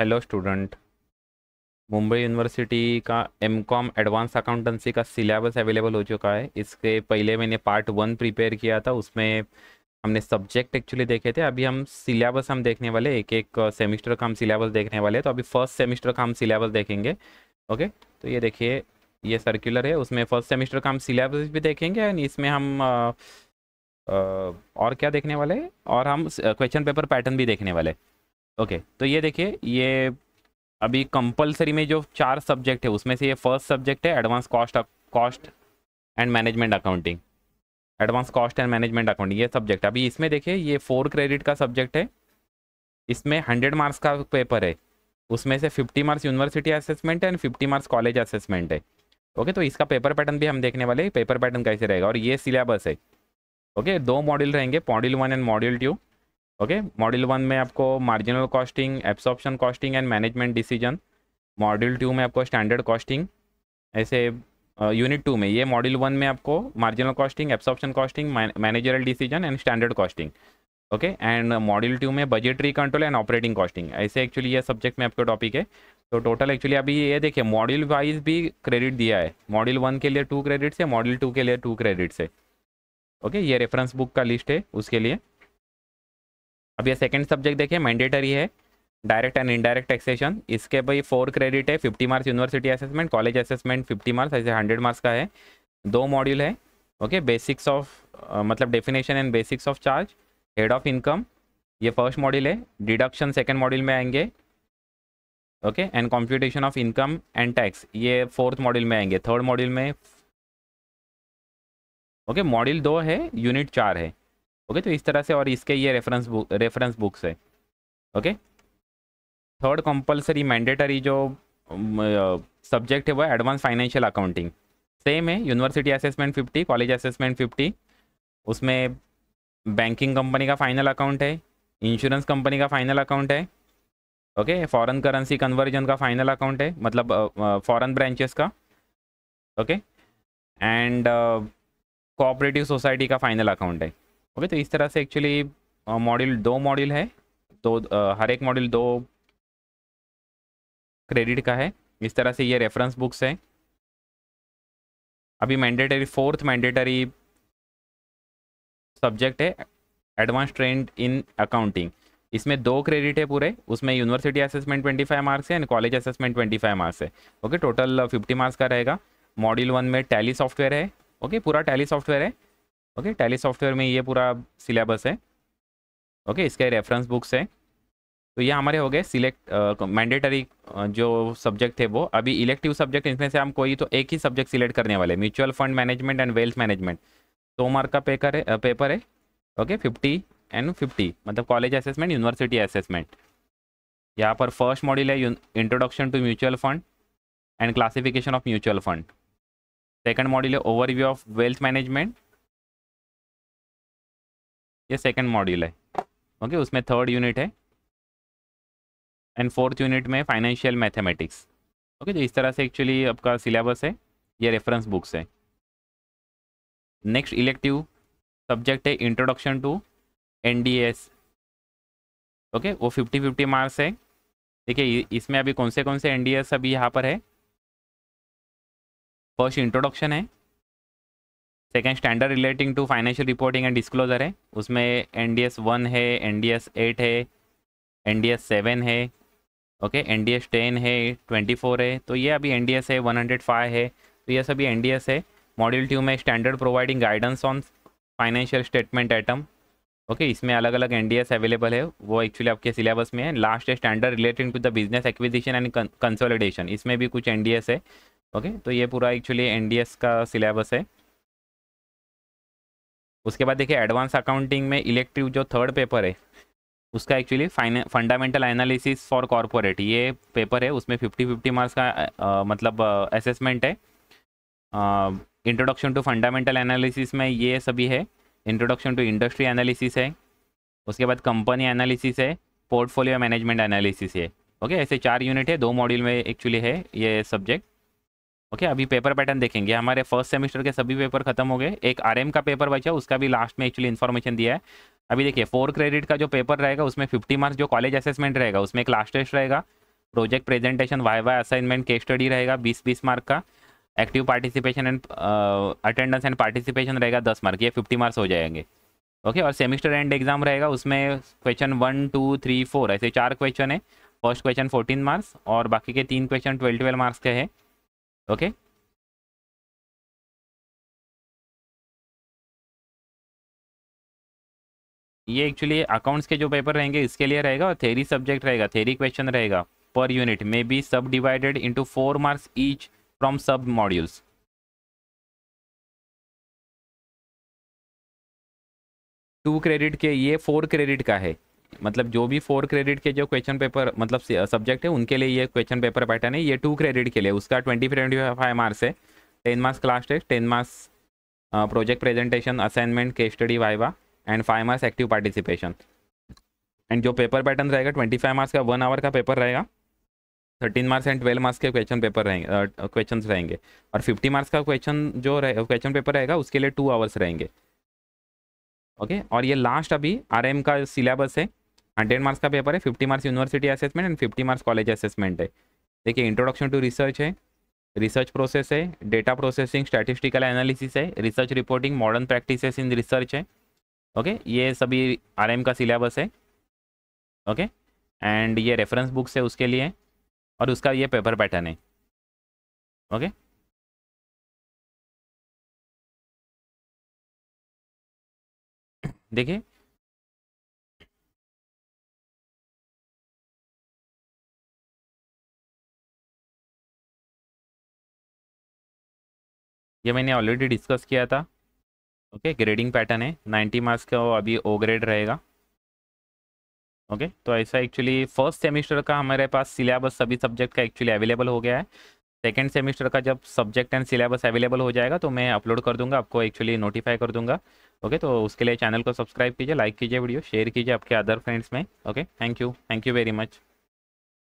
Hello student Mumbai university का M Com advance accountancy का syllabus available हो चुका है इसके पहले मैंने पार्ट वन प्रिपेयर किया था उसमें हमने सब्जेक्ट एक्चुअली देखे थे अभी हम सिलेबस हम देखने वाले एक एक सेमिस्टर का हम सिलेबस देखने वाले तो अभी फर्स्ट सेमिस्टर का हम सिलेबस देखेंगे ओके तो ये देखिए ये सर्कुलर है उसमें फर्स्ट सेमिस्टर का हम सिलेबस भी देखेंगे एंड इसमें हम आ, uh, आ, uh, और क्या देखने वाले और हम क्वेश्चन पेपर पैटर्न भी देखने वाले ओके okay, तो ये देखिए ये अभी कंपलसरी में जो चार सब्जेक्ट है उसमें से ये फर्स्ट सब्जेक्ट है advance cost cost and management accounting advance cost and management accounting ये सब्जेक्ट अभी इसमें देखिए ये फोर क्रेडिट का सब्जेक्ट है इसमें हंड्रेड मार्क्स का पेपर है उसमें से फिफ्टी मार्क्स यूनिवर्सिटी असेसमेंट है and fifty marks college assessment है ओके तो इसका पेपर पैटर्न भी हम देखने वाले पेपर पैटर्न कैसे रहेगा और ये सिलेबस है ओके दो मॉड्यूल रहेंगे module one and module two okay module one में आपको marginal costing absorption costing and management decision module two में आपको स्टैंडर्ड कॉस्टिंग ऐसे यूनिट टू में ये मॉड्यूल वन में आपको marginal costing absorption costing managerial decision and standard costing okay and module two में budgetary control and operating costing ऐसे actually ये सब्जेक्ट में आपका टॉपिक है तो टोटल एक्चुअली अभी ये देखिए मॉड्यूल वाइज भी क्रेडिट दिया है मॉड्यूल वन के लिए टू क्रेडिट्स है मॉड्यूल टू के लिए टू क्रेडिट्स है ओके ये रेफरेंस बुक का लिस्ट है उसके लिए अब ये सेकंड सब्जेक्ट देखिए मैंडेटरी है डायरेक्ट एंड इनडायरेक्ट टैक्सेशन इसके भाई फोर क्रेडिट है fifty marks university assessment college assessment fifty marks ऐसे हंड्रेड मार्क्स का है दो मॉड्यूल है ओके बेसिक्स ऑफ मतलब definition and basics of charge head of income ये फर्स्ट मॉड्यूल है डिडक्शन सेकेंड मॉड्यूल में आएंगे okay and computation of income and tax ये फोर्थ मॉड्यूल में आएंगे थर्ड मॉड्यूल में ओके okay, मॉड्यूल दो है यूनिट चार है ओके तो इस तरह से और इसके ये रेफरेंस बुक रेफरेंस बुक्स है ओके थर्ड कंपलसरी मैंडेटरी जो सब्जेक्ट है वो एडवांस फाइनेंशियल अकाउंटिंग सेम है university assessment fifty college assessment fifty उसमें बैंकिंग कंपनी का फाइनल अकाउंट है इंश्योरेंस कंपनी का फाइनल अकाउंट है ओके फॉरेन करेंसी कन्वर्जन का फाइनल अकाउंट है मतलब फॉरेन ब्रांचेस का ओके एंड कोऑपरेटिव सोसाइटी का फाइनल अकाउंट है ओके तो इस तरह से एक्चुअली मॉड्यूल दो मॉड्यूल है दो आ, हर एक मॉड्यूल दो क्रेडिट का है इस तरह से ये रेफरेंस बुक्स है अभी मैंडेटरी फोर्थ मैंडेटरी सब्जेक्ट है एडवांस ट्रेंड इन अकाउंटिंग इसमें दो क्रेडिट है पूरे उसमें university assessment twenty five marks है and college assessment five marks है ओके टोटल फिफ्टी मार्क्स का रहेगा मॉड्यूल वन में टैली सॉफ्टवेयर है ओके पूरा टैली सॉफ्टवेयर है ओके टैली सॉफ्टवेयर में ये पूरा सिलेबस है ओके इसके रेफरेंस बुक्स है तो ये हमारे हो गए सिलेक्ट मैंडेटरी जो सब्जेक्ट थे वो अभी इलेक्टिव सब्जेक्ट इसमें से हम कोई तो एक ही सब्जेक्ट सिलेक्ट करने वाले mutual fund management and wealth management दो मार्क का पेपर है पेपर है ओके फिफ्टी एंड फिफ्टी मतलब कॉलेज असेसमेंट यूनिवर्सिटी असेसमेंट यहाँ पर फर्स्ट मॉड्यूल है introduction to mutual fund and classification of mutual fund second module है ओवरव्यू ऑफ वेल्थ मैनेजमेंट ये सेकंड मॉड्यूल है ओके उसमें थर्ड यूनिट है एंड फोर्थ यूनिट में फाइनेंशियल मैथमेटिक्स ओके तो इस तरह से एक्चुअली आपका सिलेबस है ये रेफरेंस बुक्स है नेक्स्ट इलेक्टिव सब्जेक्ट है इंट्रोडक्शन टू एन ओके वो फिफ्टी फिफ्टी मार्क्स है देखिए इसमें अभी कौन से कौन से एन अभी यहाँ पर है फर्स्ट इंट्रोडक्शन है second standard relating to financial reporting and disclosure है उसमें एन डी एस वन है एन डी एस एट है एन डी एस सेवन है okay N D S ten है ट्वेंटी फोर है तो ये अभी एन डी एस है वन हंड्रेड फाइव है तो ये सभी एन डी एस है मॉड्यूल टू में standard providing guidance on financial statement item okay इसमें अलग अलग एन डी एस अवेलेबल है वो एक्चुअली आपके सिलेबस में है लास्ट है standard relating to the business acquisition and consolidation इसमें भी कुछ एन डी एस है ओके okay, तो ये पूरा एक्चुअली एन डी एस का सिलेबस है उसके बाद देखिए एडवांस अकाउंटिंग में इलेक्ट्रिव जो थर्ड पेपर है उसका actually fundamental analysis for corporate ये पेपर है उसमें फिफ्टी फिफ्टी मार्क्स का आ, मतलब असेसमेंट है इंट्रोडक्शन टू फंडामेंटल एनालिसिस में ये सभी है इंट्रोडक्शन टू इंडस्ट्री एनालिसिस है उसके बाद कंपनी एनालिसिस है पोर्टफोलियो मैनेजमेंट एनालिसिस है ओके ऐसे चार यूनिट है दो मॉड्यूल में एक्चुअली है ये सब्जेक्ट ओके अभी पेपर पैटर्न देखेंगे हमारे फर्स्ट सेमेस्टर के सभी पेपर खत्म हो गए एक आरएम का पेपर बचा उसका भी लास्ट में एक्चुअली इन्फॉर्मेशन दिया है अभी देखिए फोर क्रेडिट का जो पेपर रहेगा उसमें फिफ्टी मार्क्स जो कॉलेज असेसमेंट रहेगा उसमें एक लास्ट टेस्ट रहेगा project presentation viva assignment case study रहेगा बीस बीस मार्क का active participation and attendance and participation रहेगा दस मार्क ये फिफ्टी मार्क्स हो जाएंगे ओके और सेमिस्टर एंड एग्जाम रहेगा उसमें question one two three four ऐसे चार क्वेश्चन है फर्स्ट क्वेश्चन फोर्टीन मार्क्स और बाकी के तीन क्वेश्चन ट्वेल्व ट्वेल्व मार्क्स के हैं okay ये एक्चुअली अकाउंट्स के जो पेपर रहेंगे इसके लिए रहेगा और थेरी सब्जेक्ट रहेगा थेरी क्वेश्चन रहेगा पर unit may be subdivided into four marks each from submodules two credit के ये फोर क्रेडिट का है मतलब जो भी फोर क्रेडिट के जो क्वेश्चन पेपर मतलब सब्जेक्ट है उनके लिए ये क्वेश्चन पेपर पैटर्न है ये टू क्रेडिट के लिए उसका ट्वेंटी ट्वेंटी फाइव मार्क्स है ten marks class test ten marks project presentation assignment case study viva and five marks active participation and जो पेपर पैटर्न रहेगा ट्वेंटी फाइव मार्क्स का one hour का paper रहेगा thirteen marks and twelve marks के question paper रहेंगे question रहेंगे और fifty marks का क्वेश्चन जो क्वेश्चन पेपर रहेगा उसके लिए टू आवर्स रहेंगे ओके okay? और ये लास्ट अभी आरएम का सिलेबस है हंड्रेड मार्क्स का पेपर है fifty marks university assessment and fifty marks college assessment है देखिए इंट्रोडक्शन टू रिसर्च है रिसर्च प्रोसेस है डेटा प्रोसेसिंग स्टैटिस्टिकल एनालिसिस है research reporting modern practices in research है ओके ये सभी आर का सिलेबस है ओके एंड ये रेफरेंस बुक्स है उसके लिए और उसका ये पेपर पैटर्न है ओके देखिए ये मैंने ऑलरेडी डिस्कस किया था ओके ग्रेडिंग पैटर्न है नाइन्टी मार्क्स का अभी ओ ग्रेड रहेगा ओके तो ऐसा एक्चुअली फर्स्ट सेमिस्टर का हमारे पास सिलेबस सभी सब्जेक्ट का एक्चुअली अवेलेबल हो गया है सेकेंड सेमिस्टर का जब सब्जेक्ट एंड सिलेबस अवेलेबल हो जाएगा तो मैं अपलोड कर दूंगा आपको एक्चुअली नोटिफाई कर दूंगा ओके तो उसके लिए चैनल को सब्सक्राइब कीजिए लाइक कीजिए वीडियो शेयर कीजिए आपके अदर फ्रेंड्स में okay thank you thank you very much